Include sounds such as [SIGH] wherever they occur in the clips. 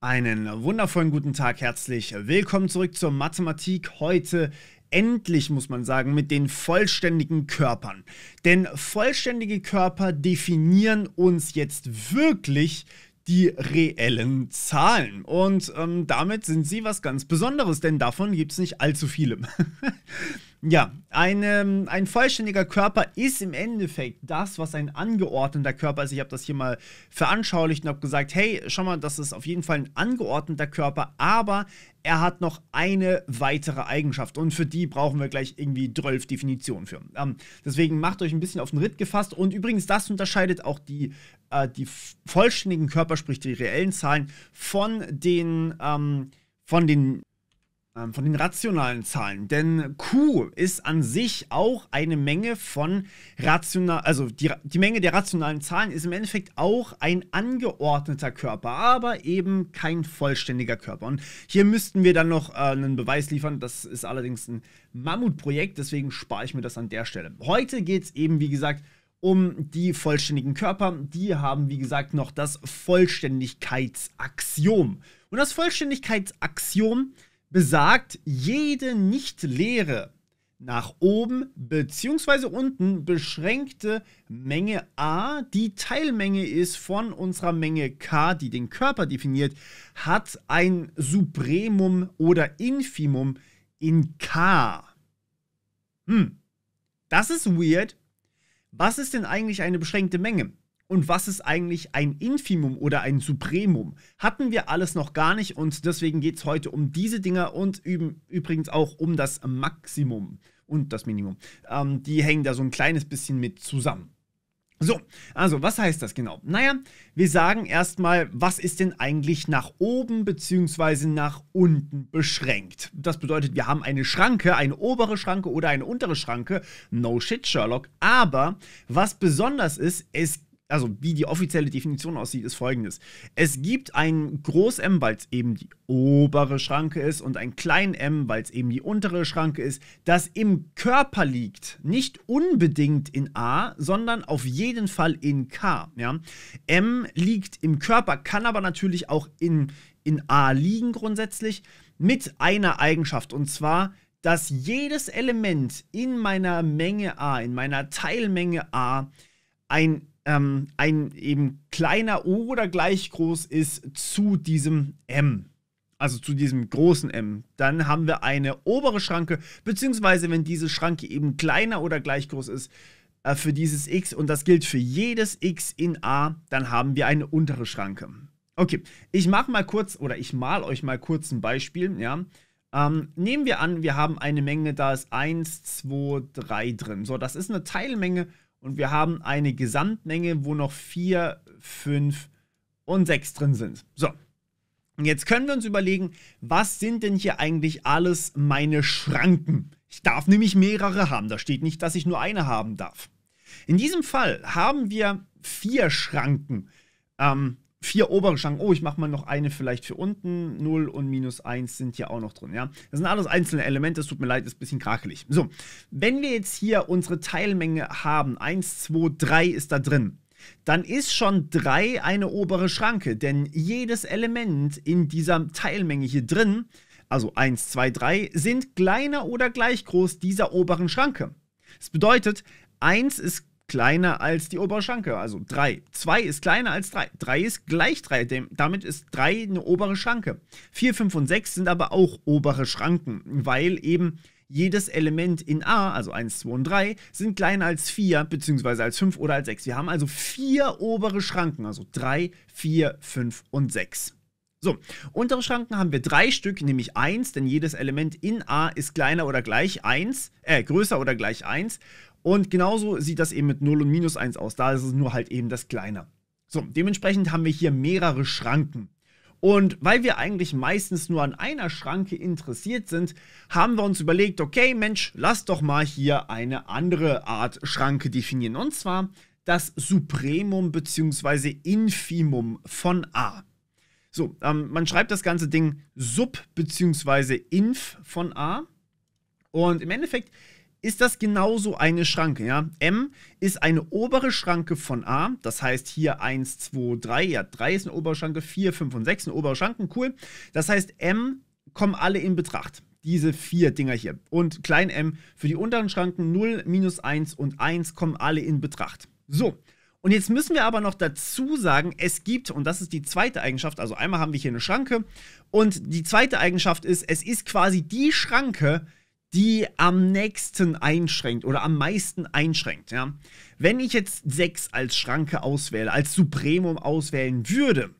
Einen wundervollen guten Tag, herzlich willkommen zurück zur Mathematik. Heute endlich, muss man sagen, mit den vollständigen Körpern. Denn vollständige Körper definieren uns jetzt wirklich die reellen Zahlen. Und ähm, damit sind sie was ganz Besonderes, denn davon gibt es nicht allzu viele. [LAUGHS] ja, eine, ähm, ein vollständiger Körper ist im Endeffekt das, was ein angeordneter Körper ist. Ich habe das hier mal veranschaulicht und habe gesagt, hey, schau mal, das ist auf jeden Fall ein angeordneter Körper, aber er hat noch eine weitere Eigenschaft und für die brauchen wir gleich irgendwie 12 Definitionen für. Ähm, deswegen macht euch ein bisschen auf den Ritt gefasst und übrigens, das unterscheidet auch die äh, die vollständigen Körper, sprich die reellen Zahlen, von den, ähm, von den ähm, von den rationalen Zahlen. Denn Q ist an sich auch eine Menge von rational, also die, die Menge der rationalen Zahlen ist im Endeffekt auch ein angeordneter Körper, aber eben kein vollständiger Körper. Und hier müssten wir dann noch äh, einen Beweis liefern. Das ist allerdings ein Mammutprojekt, deswegen spare ich mir das an der Stelle. Heute geht es eben, wie gesagt, um um die vollständigen Körper. Die haben, wie gesagt, noch das Vollständigkeitsaxiom. Und das Vollständigkeitsaxiom besagt, jede nicht leere, nach oben bzw. unten beschränkte Menge A, die Teilmenge ist von unserer Menge K, die den Körper definiert, hat ein Supremum oder Infimum in K. Hm. Das ist weird, was ist denn eigentlich eine beschränkte Menge? Und was ist eigentlich ein Infimum oder ein Supremum? Hatten wir alles noch gar nicht und deswegen geht es heute um diese Dinger und übrigens auch um das Maximum und das Minimum. Ähm, die hängen da so ein kleines bisschen mit zusammen. So, also was heißt das genau? Naja, wir sagen erstmal, was ist denn eigentlich nach oben bzw. nach unten beschränkt? Das bedeutet, wir haben eine Schranke, eine obere Schranke oder eine untere Schranke. No shit, Sherlock. Aber was besonders ist, es also wie die offizielle Definition aussieht, ist folgendes. Es gibt ein Groß-M, weil es eben die obere Schranke ist, und ein Klein-M, weil es eben die untere Schranke ist, das im Körper liegt. Nicht unbedingt in A, sondern auf jeden Fall in K. Ja? M liegt im Körper, kann aber natürlich auch in, in A liegen grundsätzlich, mit einer Eigenschaft, und zwar dass jedes Element in meiner Menge A, in meiner Teilmenge A, ein ähm, ein eben kleiner O oder gleich groß ist zu diesem M. Also zu diesem großen M. Dann haben wir eine obere Schranke, beziehungsweise wenn diese Schranke eben kleiner oder gleich groß ist, äh, für dieses X und das gilt für jedes X in A, dann haben wir eine untere Schranke. Okay, ich mache mal kurz oder ich mal euch mal kurz ein Beispiel, ja. Ähm, nehmen wir an, wir haben eine Menge, da ist 1, 2, 3 drin. So, das ist eine Teilmenge und wir haben eine Gesamtmenge, wo noch 4, 5 und 6 drin sind. So, und jetzt können wir uns überlegen, was sind denn hier eigentlich alles meine Schranken? Ich darf nämlich mehrere haben, da steht nicht, dass ich nur eine haben darf. In diesem Fall haben wir vier Schranken. Ähm, vier obere Schranken. Oh, ich mache mal noch eine vielleicht für unten. 0 und minus 1 sind hier auch noch drin. Ja? Das sind alles einzelne Elemente. Es tut mir leid, ist ein bisschen krakelig. So, wenn wir jetzt hier unsere Teilmenge haben, 1, 2, 3 ist da drin, dann ist schon 3 eine obere Schranke. Denn jedes Element in dieser Teilmenge hier drin, also 1, 2, 3, sind kleiner oder gleich groß dieser oberen Schranke. Das bedeutet, 1 ist kleiner als die obere Schranke. Also 3. 2 ist kleiner als 3. 3 ist gleich 3. Damit ist 3 eine obere Schranke. 4, 5 und 6 sind aber auch obere Schranken, weil eben jedes Element in A, also 1, 2 und 3, sind kleiner als 4 beziehungsweise als 5 oder als 6. Wir haben also 4 obere Schranken, also 3, 4, 5 und 6. So, untere Schranken haben wir drei Stück, nämlich 1, denn jedes Element in A ist kleiner oder gleich 1, äh, größer oder gleich 1 und genauso sieht das eben mit 0 und minus 1 aus. Da ist es nur halt eben das Kleine. So, dementsprechend haben wir hier mehrere Schranken. Und weil wir eigentlich meistens nur an einer Schranke interessiert sind, haben wir uns überlegt, okay Mensch, lass doch mal hier eine andere Art Schranke definieren. Und zwar das Supremum bzw. Infimum von A. So, ähm, man schreibt das ganze Ding sub bzw. inf von A. Und im Endeffekt ist das genauso eine Schranke. Ja? M ist eine obere Schranke von A, das heißt hier 1, 2, 3, ja 3 ist eine obere Schranke, 4, 5 und 6 sind obere Schranken, cool. Das heißt, M kommen alle in Betracht diese vier Dinger hier. Und klein m für die unteren Schranken 0, minus 1 und 1 kommen alle in Betracht. So. Und jetzt müssen wir aber noch dazu sagen, es gibt, und das ist die zweite Eigenschaft, also einmal haben wir hier eine Schranke, und die zweite Eigenschaft ist, es ist quasi die Schranke, die am nächsten einschränkt oder am meisten einschränkt. Ja? Wenn ich jetzt 6 als Schranke auswähle, als Supremum auswählen würde,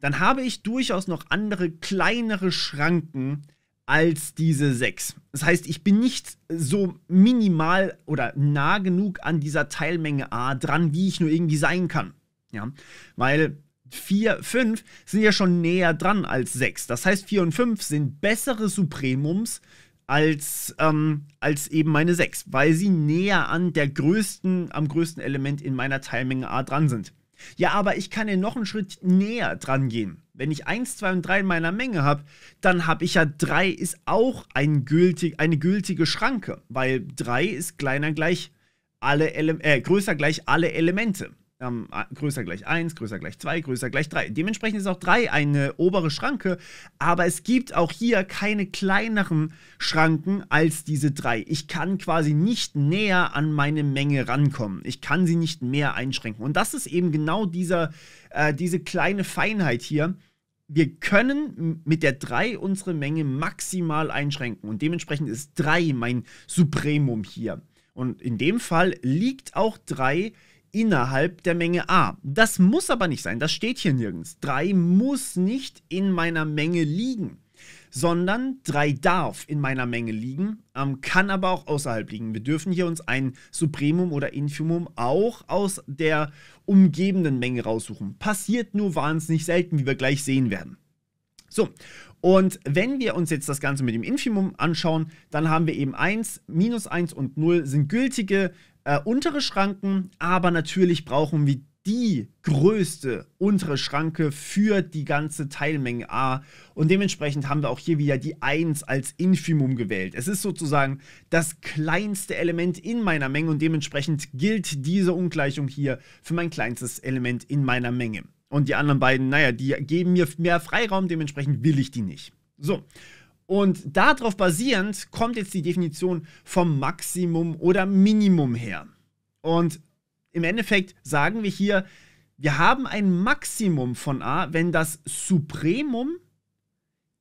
dann habe ich durchaus noch andere kleinere Schranken als diese 6. Das heißt, ich bin nicht so minimal oder nah genug an dieser Teilmenge A dran, wie ich nur irgendwie sein kann. Ja? Weil 4, 5 sind ja schon näher dran als 6. Das heißt, 4 und 5 sind bessere Supremums als, ähm, als eben meine 6, weil sie näher an der größten, am größten Element in meiner Teilmenge A dran sind. Ja, aber ich kann ja noch einen Schritt näher dran gehen. Wenn ich 1, 2 und 3 in meiner Menge habe, dann habe ich ja 3 ist auch ein gültig, eine gültige Schranke, weil 3 ist kleiner gleich alle Ele äh, größer gleich alle Elemente ähm, größer gleich 1, größer gleich 2, größer gleich 3. Dementsprechend ist auch 3 eine obere Schranke, aber es gibt auch hier keine kleineren Schranken als diese 3. Ich kann quasi nicht näher an meine Menge rankommen. Ich kann sie nicht mehr einschränken. Und das ist eben genau dieser, äh, diese kleine Feinheit hier, wir können mit der 3 unsere Menge maximal einschränken und dementsprechend ist 3 mein Supremum hier. Und in dem Fall liegt auch 3 innerhalb der Menge A. Das muss aber nicht sein, das steht hier nirgends. 3 muss nicht in meiner Menge liegen, sondern 3 darf in meiner Menge liegen, ähm, kann aber auch außerhalb liegen. Wir dürfen hier uns ein Supremum oder Infimum auch aus der umgebenden Menge raussuchen. Passiert nur wahnsinnig selten, wie wir gleich sehen werden. So, und wenn wir uns jetzt das Ganze mit dem Infimum anschauen, dann haben wir eben 1, minus 1 und 0 sind gültige äh, untere Schranken, aber natürlich brauchen wir die größte untere Schranke für die ganze Teilmenge A und dementsprechend haben wir auch hier wieder die 1 als Infimum gewählt. Es ist sozusagen das kleinste Element in meiner Menge und dementsprechend gilt diese Ungleichung hier für mein kleinstes Element in meiner Menge. Und die anderen beiden, naja, die geben mir mehr Freiraum, dementsprechend will ich die nicht. So, und darauf basierend kommt jetzt die Definition vom Maximum oder Minimum her. Und im Endeffekt sagen wir hier, wir haben ein Maximum von A, wenn das Supremum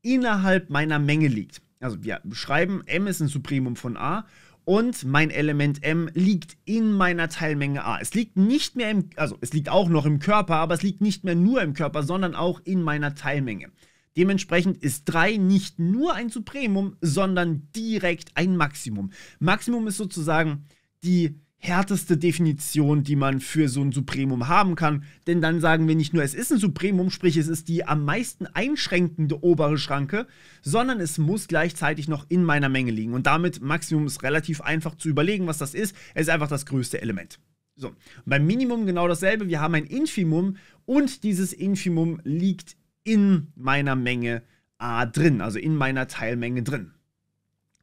innerhalb meiner Menge liegt. Also wir beschreiben, M ist ein Supremum von A und mein Element M liegt in meiner Teilmenge A. Es liegt nicht mehr im, also es liegt auch noch im Körper, aber es liegt nicht mehr nur im Körper, sondern auch in meiner Teilmenge. Dementsprechend ist 3 nicht nur ein Supremum, sondern direkt ein Maximum. Maximum ist sozusagen die härteste Definition, die man für so ein Supremum haben kann. Denn dann sagen wir nicht nur, es ist ein Supremum, sprich es ist die am meisten einschränkende obere Schranke, sondern es muss gleichzeitig noch in meiner Menge liegen. Und damit Maximum ist relativ einfach zu überlegen, was das ist. Es ist einfach das größte Element. So, beim Minimum genau dasselbe. Wir haben ein Infimum und dieses Infimum liegt in meiner Menge A äh, drin, also in meiner Teilmenge drin.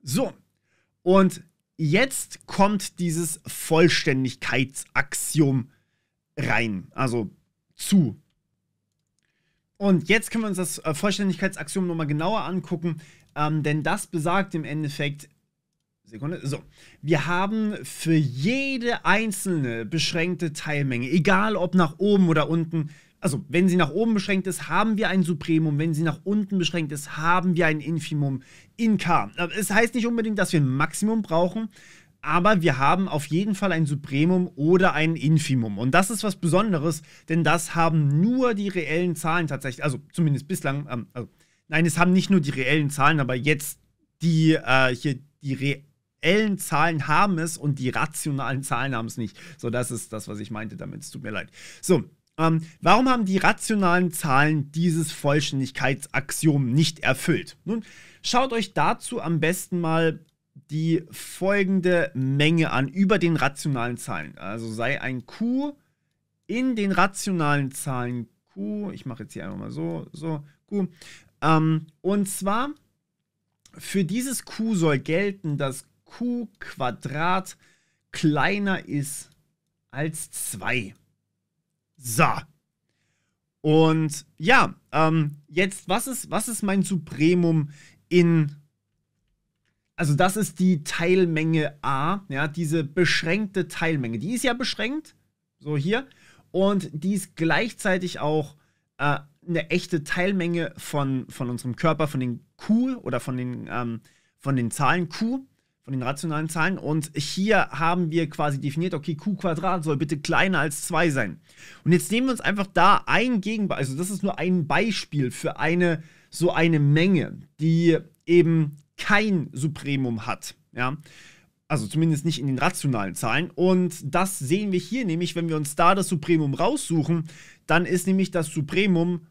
So, und jetzt kommt dieses Vollständigkeitsaxiom rein, also zu. Und jetzt können wir uns das äh, Vollständigkeitsaxiom nochmal genauer angucken, ähm, denn das besagt im Endeffekt, Sekunde. So, wir haben für jede einzelne beschränkte Teilmenge, egal ob nach oben oder unten, also wenn sie nach oben beschränkt ist, haben wir ein Supremum. Wenn sie nach unten beschränkt ist, haben wir ein Infimum in K. Es heißt nicht unbedingt, dass wir ein Maximum brauchen, aber wir haben auf jeden Fall ein Supremum oder ein Infimum. Und das ist was Besonderes, denn das haben nur die reellen Zahlen tatsächlich, also zumindest bislang, ähm, also, nein, es haben nicht nur die reellen Zahlen, aber jetzt die äh, hier die reellen reellen Zahlen haben es und die rationalen Zahlen haben es nicht. So, das ist das, was ich meinte damit. Es tut mir leid. So, ähm, warum haben die rationalen Zahlen dieses Vollständigkeitsaxiom nicht erfüllt? Nun, schaut euch dazu am besten mal die folgende Menge an über den rationalen Zahlen. Also sei ein Q in den rationalen Zahlen Q, ich mache jetzt hier einfach mal so, so, Q. Ähm, und zwar, für dieses Q soll gelten, dass Q Quadrat kleiner ist als 2. So. Und ja, ähm, jetzt, was ist, was ist mein Supremum in. Also, das ist die Teilmenge A, ja, diese beschränkte Teilmenge. Die ist ja beschränkt, so hier. Und die ist gleichzeitig auch äh, eine echte Teilmenge von, von unserem Körper, von den Q oder von den, ähm, von den Zahlen Q von den rationalen Zahlen. Und hier haben wir quasi definiert, okay, q Quadrat soll bitte kleiner als 2 sein. Und jetzt nehmen wir uns einfach da ein Gegenbeispiel, also das ist nur ein Beispiel für eine so eine Menge, die eben kein Supremum hat. Ja? Also zumindest nicht in den rationalen Zahlen. Und das sehen wir hier nämlich, wenn wir uns da das Supremum raussuchen, dann ist nämlich das Supremum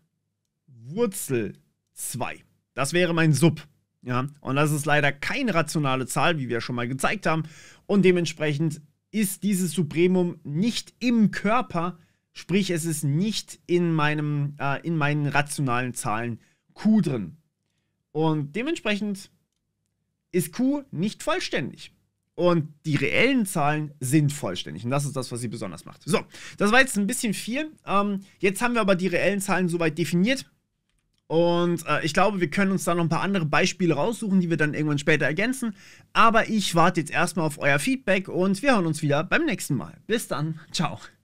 Wurzel 2. Das wäre mein Sub. Ja, und das ist leider keine rationale Zahl, wie wir schon mal gezeigt haben. Und dementsprechend ist dieses Supremum nicht im Körper, sprich es ist nicht in, meinem, äh, in meinen rationalen Zahlen Q drin. Und dementsprechend ist Q nicht vollständig. Und die reellen Zahlen sind vollständig. Und das ist das, was sie besonders macht. So, das war jetzt ein bisschen viel. Ähm, jetzt haben wir aber die reellen Zahlen soweit definiert. Und äh, ich glaube, wir können uns da noch ein paar andere Beispiele raussuchen, die wir dann irgendwann später ergänzen. Aber ich warte jetzt erstmal auf euer Feedback und wir hören uns wieder beim nächsten Mal. Bis dann. Ciao.